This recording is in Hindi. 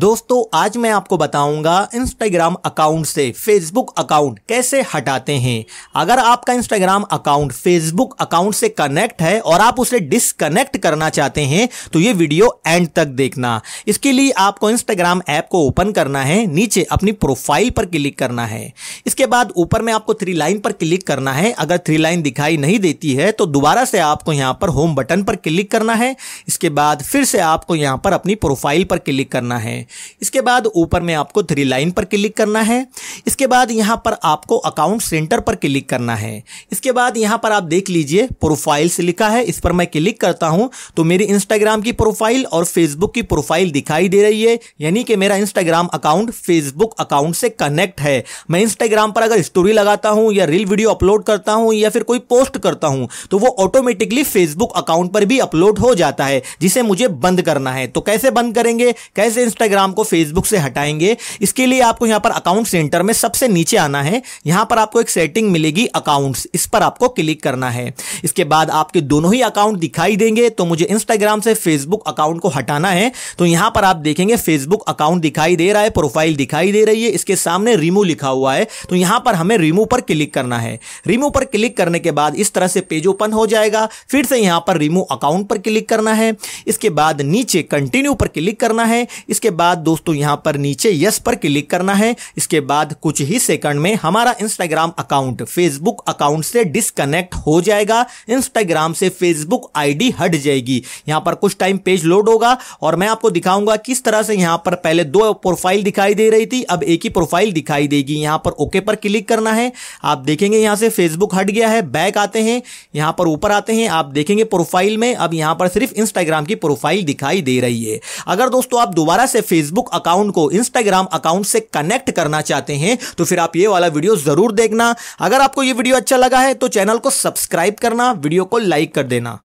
दोस्तों आज मैं आपको बताऊंगा इंस्टाग्राम अकाउंट से फेसबुक अकाउंट कैसे हटाते हैं अगर आपका इंस्टाग्राम अकाउंट फेसबुक अकाउंट से कनेक्ट है और आप उसे डिसकनेक्ट करना चाहते हैं तो ये वीडियो एंड तक देखना इसके लिए आपको इंस्टाग्राम ऐप को ओपन करना है नीचे अपनी प्रोफाइल पर क्लिक करना है इसके बाद ऊपर में आपको थ्री लाइन पर क्लिक करना है अगर थ्री लाइन दिखाई नहीं देती है तो दोबारा से आपको यहाँ पर होम बटन पर क्लिक करना है इसके बाद फिर से आपको यहाँ पर अपनी प्रोफाइल पर क्लिक करना है हैं इसके बाद ऊपर में आपको थ्री लाइन पर क्लिक करना है इसके बाद यहाँ पर आपको अकाउंट सेंटर पर क्लिक करना है इसके बाद यहाँ पर आप देख लीजिए प्रोफाइल्स लिखा है इस पर मैं क्लिक करता हूँ तो मेरी इंस्टाग्राम की प्रोफाइल और फेसबुक की प्रोफाइल दिखाई दे रही है यानी कि मेरा इंस्टाग्राम अकाउंट फेसबुक अकाउंट से कनेक्ट है मैं इंस्टाग्राम पर अगर स्टोरी लगाता हूँ या रील वीडियो अपलोड करता हूँ या फिर कोई पोस्ट करता हूँ तो वो ऑटोमेटिकली फेसबुक अकाउंट पर भी अपलोड हो जाता है जिसे मुझे बंद करना है तो कैसे बंद करेंगे कैसे इंस्टाग्राम इंस्टाग्राम को फेसबुक से हटाएंगे इसके लिए आपको यहां पर अकाउंट सेंटर में सबसे नीचे आना है यहां पर आपको एक सेटिंग मिलेगी अकाउंट्स इस पर आपको क्लिक करना है इसके बाद आपके दोनों ही अकाउंट दिखाई देंगे तो मुझे इंस्टाग्राम से फेसबुक अकाउंट को हटाना है तो यहां पर आप देखेंगे फेसबुक अकाउंट दिखाई दे रहा है प्रोफाइल दिखाई दे रही है इसके सामने रिमूव लिखा हुआ है तो यहां पर हमें रिमूव पर क्लिक करना है रिमूव पर क्लिक करने के बाद इस तरह से पेज ओपन हो जाएगा फिर से यहां पर रिमूव अकाउंट पर क्लिक करना है इसके बाद नीचे कंटिन्यू पर क्लिक करना है इसके बाद बाद दोस्तों यहाँ पर नीचे यस पर क्लिक करना है इसके बाद कुछ ही सेकंड में हमारा इंस्टाग्राम अकाउंट फेसबुक अकाउंट से डिसकनेक्ट हो जाएगा इंस्टाग्राम से फेसबुक आईडी हट जाएगी यहाँ पर कुछ टाइम पेज लोड होगा और मैं आपको दिखाऊंगा किस तरह से यहाँ पर पहले दो प्रोफाइल दिखाई दे रही थी अब एक ही प्रोफाइल दिखाई देगी यहाँ पर ओके पर क्लिक करना है आप देखेंगे यहाँ से फेसबुक हट गया है बैक आते हैं यहाँ पर ऊपर आते हैं आप देखेंगे प्रोफाइल में अब यहाँ पर सिर्फ इंस्टाग्राम की प्रोफाइल दिखाई दे रही है अगर दोस्तों आप दोबारा से फेसबुक अकाउंट को इंस्टाग्राम अकाउंट से कनेक्ट करना चाहते हैं तो फिर आप ये वाला वीडियो जरूर देखना अगर आपको ये वीडियो अच्छा लगा है तो चैनल को सब्सक्राइब करना वीडियो को लाइक कर देना